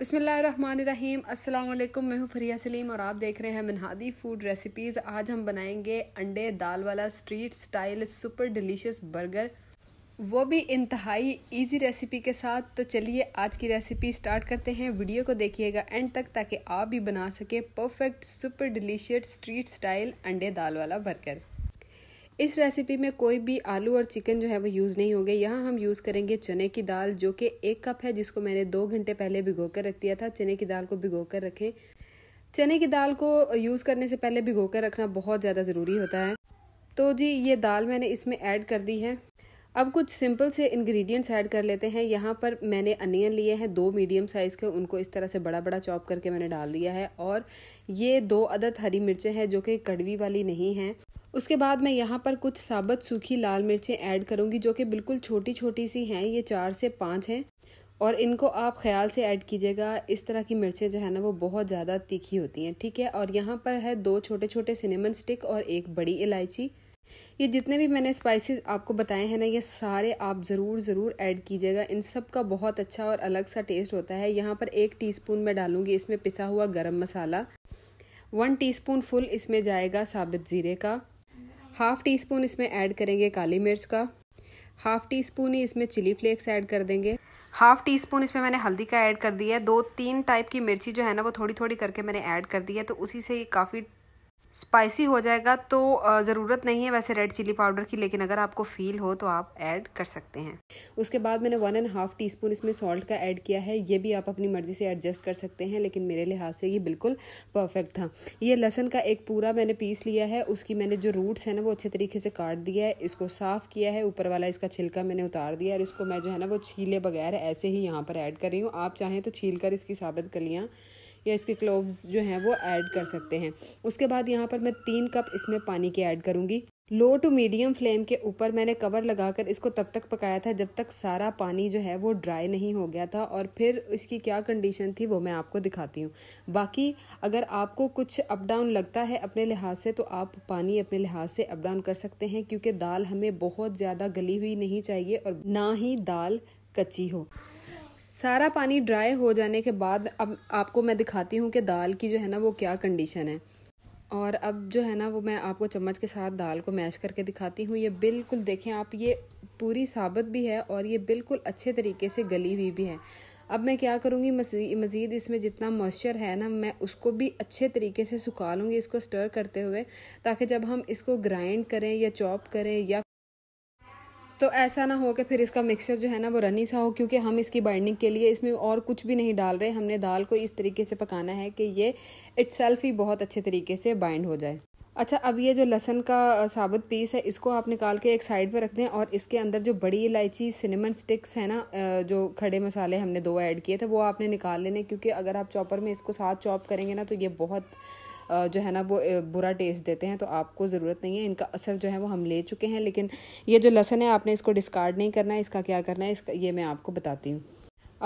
बसमीम अल्लाम मैं हूँ फरिया सलीम और आप देख रहे हैं मनहादी फूड रेसिपीज़ आज हम बनाएंगे अंडे दाल वाला street style super delicious burger वो भी इंतहाई इजी रेसिपी के साथ तो चलिए आज की रेसिपी स्टार्ट करते हैं वीडियो को देखिएगा एंड तक ताकि आप भी बना सकें perfect super delicious street style अंडे दाल वाला बर्गर इस रेसिपी में कोई भी आलू और चिकन जो है वो यूज़ नहीं होंगे यहाँ हम यूज़ करेंगे चने की दाल जो कि एक कप है जिसको मैंने दो घंटे पहले भिगो कर रख दिया था चने की दाल को भिगो कर रखें चने की दाल को यूज़ करने से पहले भिगो कर रखना बहुत ज़्यादा ज़रूरी होता है तो जी ये दाल मैंने इसमें ऐड कर दी है अब कुछ सिंपल से इंग्रेडिएंट्स ऐड कर लेते हैं यहाँ पर मैंने अनियन लिए हैं दो मीडियम साइज़ के उनको इस तरह से बड़ा बड़ा चॉप करके मैंने डाल दिया है और ये दो अदद हरी मिर्चें हैं जो कि कड़वी वाली नहीं हैं उसके बाद मैं यहाँ पर कुछ साबत सूखी लाल मिर्चें ऐड करूँगी जो कि बिल्कुल छोटी छोटी सी हैं ये चार से पाँच हैं और इनको आप ख्याल से ऐड कीजिएगा इस तरह की मिर्चें जो है ना वो बहुत ज़्यादा तीखी होती हैं ठीक है और यहाँ पर है दो छोटे छोटे सिनेमन स्टिक और एक बड़ी इलायची ये जितने भी मैंने स्पाइसेस आपको बताए हैं ना ये सारे आप ज़रूर ज़रूर ऐड कीजिएगा इन सब का बहुत अच्छा और अलग सा टेस्ट होता है यहाँ पर एक टीस्पून मैं डालूंगी इसमें पिसा हुआ गरम मसाला वन टीस्पून फुल इसमें जाएगा साबित ज़ीरे का हाफ़ टी स्पून इसमें ऐड करेंगे काली मिर्च का हाफ़ टी स्पून ही इसमें चिली फ्लेक्स ऐड कर देंगे हाफ़ टी स्पून इसमें मैंने हल्दी का ऐड कर दिया है दो तीन टाइप की मिर्ची जो है ना वो थोड़ी थोड़ी करके मैंने ऐड कर दी है तो उसी से काफ़ी स्पाइसी हो जाएगा तो ज़रूरत नहीं है वैसे रेड चिली पाउडर की लेकिन अगर आपको फील हो तो आप ऐड कर सकते हैं उसके बाद मैंने one and half teaspoon इसमें सॉल्ट का ऐड किया है ये भी आप अपनी मर्ज़ी से एडजस्ट कर सकते हैं लेकिन मेरे लिहाज से ये बिल्कुल परफेक्ट था ये लहसन का एक पूरा मैंने पीस लिया है उसकी मैंने जो रूट्स हैं ना वो अच्छे तरीके से काट दिया है इसको साफ़ किया है ऊपर वाला इसका छिलका मैंने उतार दिया और इसको मैं जो है ना वो छीले बगैर ऐसे ही यहाँ पर ऐड कर रही हूँ आप चाहें तो छील कर इसकी साबित कलियाँ या इसके क्लोव्स जो हैं वो ऐड कर सकते हैं उसके बाद यहाँ पर मैं तीन कप इसमें पानी के ऐड करूँगी लो टू मीडियम फ्लेम के ऊपर मैंने कवर लगाकर इसको तब तक पकाया था जब तक सारा पानी जो है वो ड्राई नहीं हो गया था और फिर इसकी क्या कंडीशन थी वो मैं आपको दिखाती हूँ बाकी अगर आपको कुछ अप डाउन लगता है अपने लिहाज से तो आप पानी अपने लिहाज से अप डाउन कर सकते हैं क्योंकि दाल हमें बहुत ज़्यादा गली हुई नहीं चाहिए और ना ही दाल कच्ची हो सारा पानी ड्राई हो जाने के बाद अब आपको मैं दिखाती हूँ कि दाल की जो है ना वो क्या कंडीशन है और अब जो है ना वो मैं आपको चम्मच के साथ दाल को मैश करके दिखाती हूँ ये बिल्कुल देखें आप ये पूरी साबित भी है और ये बिल्कुल अच्छे तरीके से गली हुई भी है अब मैं क्या करूँगी मज़ीद इसमें जितना मॉइस्चर है ना मैं उसको भी अच्छे तरीके से सुखा लूँगी इसको स्टर करते हुए ताकि जब हम इसको ग्राइंड करें या चॉप करें या तो ऐसा ना हो कि फिर इसका मिक्सचर जो है ना वो रनी सा हो क्योंकि हम इसकी बाइंडिंग के लिए इसमें और कुछ भी नहीं डाल रहे हमने दाल को इस तरीके से पकाना है कि ये इट्स ही बहुत अच्छे तरीके से बाइंड हो जाए अच्छा अब ये जो लहसन का साबुत पीस है इसको आप निकाल के एक साइड पर रख दें और इसके अंदर जो बड़ी इलायची सिनेमन स्टिक्स है ना जो खड़े मसाले हमने दो ऐड किए थे वो आपने निकाल लेने क्योंकि अगर आप चॉपर में इसको साथ चॉप करेंगे ना तो ये बहुत जो है ना वो बुरा टेस्ट देते हैं तो आपको ज़रूरत नहीं है इनका असर जो है वो हम ले चुके हैं लेकिन ये जो लहसन है आपने इसको डिस्कार्ड नहीं करना है इसका क्या करना है इसका ये मैं आपको बताती हूँ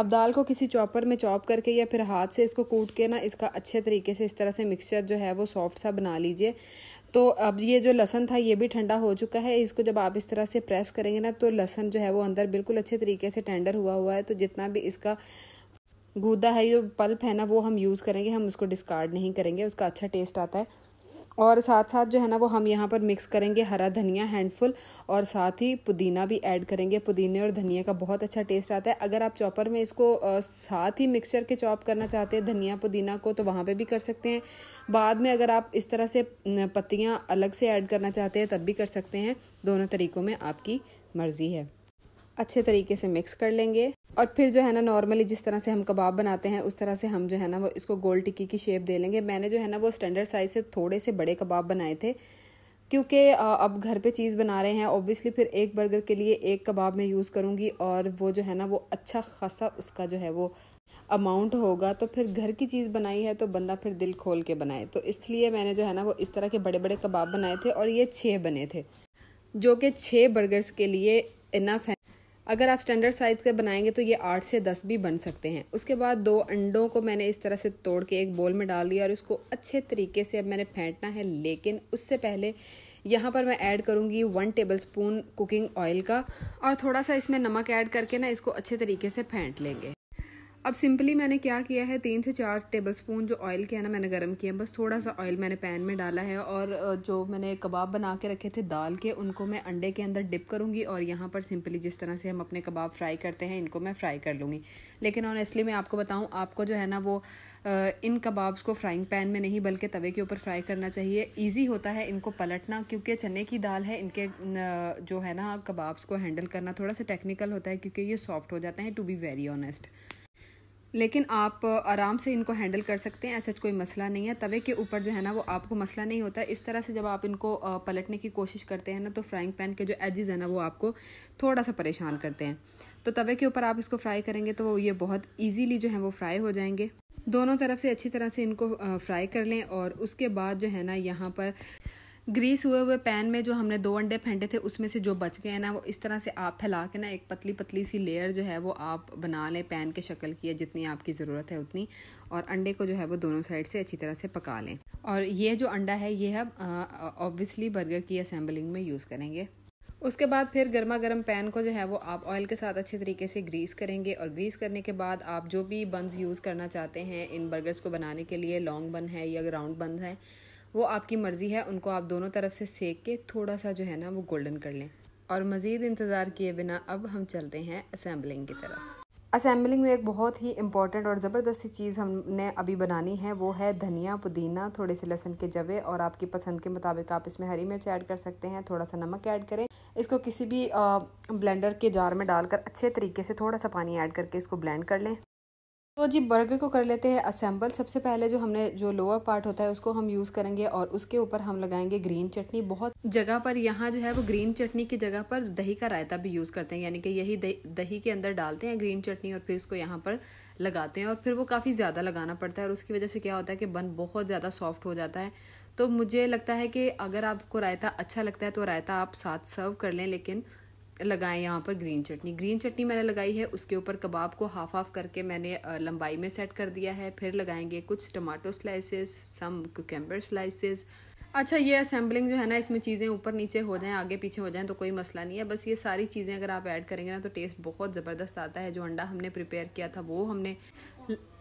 अब दाल को किसी चॉपर में चॉप करके या फिर हाथ से इसको कूट के ना इसका अच्छे तरीके से इस तरह से मिक्सचर जो है वो सॉफ्ट सा बना लीजिए तो अब ये जो लहसन था ये भी ठंडा हो चुका है इसको जब आप इस तरह से प्रेस करेंगे ना तो लहसन जो है वो अंदर बिल्कुल अच्छे तरीके से टेंडर हुआ हुआ है तो जितना भी इसका गूदा है जो पल्प है ना वो हम यूज़ करेंगे हम उसको डिस्कार्ड नहीं करेंगे उसका अच्छा टेस्ट आता है और साथ साथ जो है ना वो हम यहाँ पर मिक्स करेंगे हरा धनिया हैंडफुल और साथ ही पुदीना भी ऐड करेंगे पुदीने और धनिया का बहुत अच्छा टेस्ट आता है अगर आप चॉपर में इसको साथ ही मिक्सचर के चॉप करना चाहते हैं धनिया पुदीना को तो वहाँ पे भी कर सकते हैं बाद में अगर आप इस तरह से पत्तियाँ अलग से ऐड करना चाहते हैं तब भी कर सकते हैं दोनों तरीक़ों में आपकी मर्ज़ी है अच्छे तरीके से मिक्स कर लेंगे और फिर जो है ना नॉर्मली जिस तरह से हम कबाब बनाते हैं उस तरह से हम जो है ना वो इसको गोल टिक्की की शेप दे लेंगे मैंने जो है ना वो स्टैंडर्ड साइज़ से थोड़े से बड़े कबाब बनाए थे क्योंकि अब घर पे चीज़ बना रहे हैं ऑब्वियसली फिर एक बर्गर के लिए एक कबाब मैं यूज़ करूँगी और वो जो है ना वो अच्छा खासा उसका जो है वो अमाउंट होगा तो फिर घर की चीज़ बनाई है तो बंदा फिर दिल खोल के बनाए तो इसलिए मैंने जो है ना वो इस तरह के बड़े बड़े कबाब बनाए थे और ये छः बने थे जो कि छः बर्गर्स के लिए इनफ है अगर आप स्टैंडर्ड साइज़ के बनाएंगे तो ये आठ से दस भी बन सकते हैं उसके बाद दो अंडों को मैंने इस तरह से तोड़ के एक बोल में डाल दिया और इसको अच्छे तरीके से अब मैंने फेंटना है लेकिन उससे पहले यहाँ पर मैं ऐड करूँगी one tablespoon cooking oil का और थोड़ा सा इसमें नमक ऐड करके ना इसको अच्छे तरीके से फेंट लेंगे अब सिंपली मैंने क्या किया है तीन से चार टेबल स्पून जो ऑयल किया ना मैंने गर्म किया बस थोड़ा सा ऑयल मैंने पैन में डाला है और जो मैंने कबाब बना के रखे थे दाल के उनको मैं अंडे के अंदर डिप करूँगी और यहाँ पर सिंपली जिस तरह से हम अपने कबाब फ्राई करते हैं इनको मैं फ्राई कर लूँगी लेकिन ऑनेस्टली मैं आपको बताऊँ आपको जो है ना वो इन कबाब्स को फ्राइंग पैन में नहीं बल्कि तवे के ऊपर फ्राई करना चाहिए ईजी होता है इनको पलटना क्योंकि चने की दाल है इनके जो है ना कबाब्स को हैंडल करना थोड़ा सा टेक्निकल होता है क्योंकि ये सॉफ्ट हो जाते हैं टू बी वेरी ऑनेस्ट लेकिन आप आराम से इनको हैंडल कर सकते हैं ऐसा कोई मसला नहीं है तवे के ऊपर जो है ना वो आपको मसला नहीं होता इस तरह से जब आप इनको पलटने की कोशिश करते हैं ना तो फ्राइंग पैन के जो एजेस हैं ना वो आपको थोड़ा सा परेशान करते हैं तो तवे के ऊपर आप इसको फ्राई करेंगे तो ये बहुत ईजीली जो है वो फ्राई हो जाएंगे दोनों तरफ से अच्छी तरह से इनको फ्राई कर लें और उसके बाद जो है ना यहाँ पर ग्रीस हुए हुए पैन में जो हमने दो अंडे फेंटे थे उसमें से जो बच गए हैं ना वो इस तरह से आप फैला के ना एक पतली पतली सी लेयर जो है वो आप बना लें पैन के शक्ल की है जितनी आपकी ज़रूरत है उतनी और अंडे को जो है वो दोनों साइड से अच्छी तरह से पका लें और ये जो अंडा है ये हम ऑब्वियसली बर्गर की असेंबलिंग में यूज़ करेंगे उसके बाद फिर गर्मा गर्म पैन को जो है वो आप ऑयल के साथ अच्छे तरीके से ग्रीस करेंगे और ग्रीस करने के बाद आप जो भी बन्स यूज़ करना चाहते हैं इन बर्गर्स को बनाने के लिए लॉन्ग बन है या राउंड बन है वो आपकी मर्ज़ी है उनको आप दोनों तरफ से सेक के थोड़ा सा जो है ना वो गोल्डन कर लें और मज़ीद इंतज़ार किए बिना अब हम चलते हैं असम्बलिंग की तरफ असम्बलिंग में एक बहुत ही इंपॉर्टेंट और ज़बरदस्त सी चीज़ हमने अभी बनानी है वो है धनिया पुदीना थोड़े से लहसुन के जवे और आपकी पसंद के मुताबिक आप इसमें हरी मिर्च ऐड कर सकते हैं थोड़ा सा नमक ऐड करें इसको किसी भी ब्लेंडर के जार में डालकर अच्छे तरीके से थोड़ा सा पानी ऐड करके इसको ब्लेंड कर लें तो जी बर्गर को कर लेते हैं असेंबल सबसे पहले जो हमने जो लोअर पार्ट होता है उसको हम यूज़ करेंगे और उसके ऊपर हम लगाएंगे ग्रीन चटनी बहुत जगह पर यहाँ जो है वो ग्रीन चटनी की जगह पर दही का रायता भी यूज़ करते हैं यानी कि यही दही के अंदर डालते हैं ग्रीन चटनी और फिर उसको यहाँ पर लगाते हैं और फिर वो काफ़ी ज़्यादा लगाना पड़ता है और उसकी वजह से क्या होता है कि बन बहुत ज़्यादा सॉफ्ट हो जाता है तो मुझे लगता है कि अगर आपको रायता अच्छा लगता है तो रायता आप साथ सर्व कर लें लेकिन लगाएं यहाँ पर ग्रीन चटनी ग्रीन चटनी मैंने लगाई है उसके ऊपर कबाब को हाफ हाफ करके मैंने लंबाई में सेट कर दिया है फिर लगाएंगे कुछ tomato slices some cucumber slices अच्छा ये असेंबलिंग जो है ना इसमें चीज़ें ऊपर नीचे हो जाएं आगे पीछे हो जाएं तो कोई मसला नहीं है बस ये सारी चीज़ें अगर आप ऐड करेंगे ना तो टेस्ट बहुत ज़बरदस्त आता है जो अंडा हमने प्रिपेयर किया था वो हमने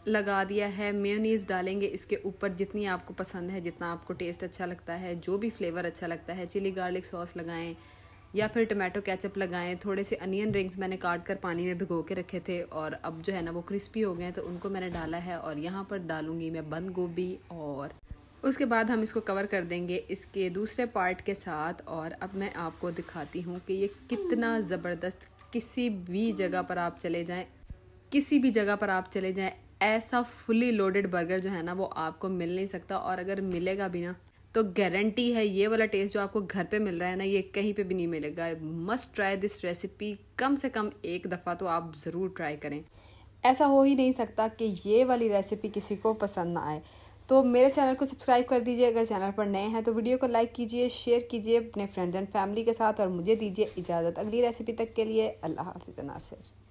लगा दिया है मेयोनीज़ डालेंगे इसके ऊपर जितनी आपको पसंद है जितना आपको टेस्ट अच्छा लगता है जो भी फ्लेवर अच्छा लगता है चिली गार्लिक सॉस लगाएं या फिर टमाटो कैचअप लगाएं थोड़े से अनियन रिंग्स मैंने काट कर पानी में भिगो के रखे थे और अब जो है ना वो क्रिस्पी हो गए तो उनको मैंने डाला है और यहाँ पर डालूंगी मैं बंद गोभी और उसके बाद हम इसको कवर कर देंगे इसके दूसरे पार्ट के साथ और अब मैं आपको दिखाती हूँ कि ये कितना ज़बरदस्त किसी भी जगह पर आप चले जाएं किसी भी जगह पर आप चले जाएं ऐसा फुली लोडेड बर्गर जो है ना वो आपको मिल नहीं सकता और अगर मिलेगा भी ना तो गारंटी है ये वाला टेस्ट जो आपको घर पे मिल रहा है ना ये कहीं पे भी नहीं मिलेगा मस्ट ट्राई दिस रेसिपी कम से कम एक दफ़ा तो आप ज़रूर ट्राई करें ऐसा हो ही नहीं सकता कि ये वाली रेसिपी किसी को पसंद ना आए तो मेरे चैनल को सब्सक्राइब कर दीजिए अगर चैनल पर नए हैं तो वीडियो को लाइक कीजिए शेयर कीजिए अपने फ्रेंड्स एंड फैमिली के साथ और मुझे दीजिए इजाज़त अगली रेसिपी तक के लिए अल्लाह हाफिज़ नासिर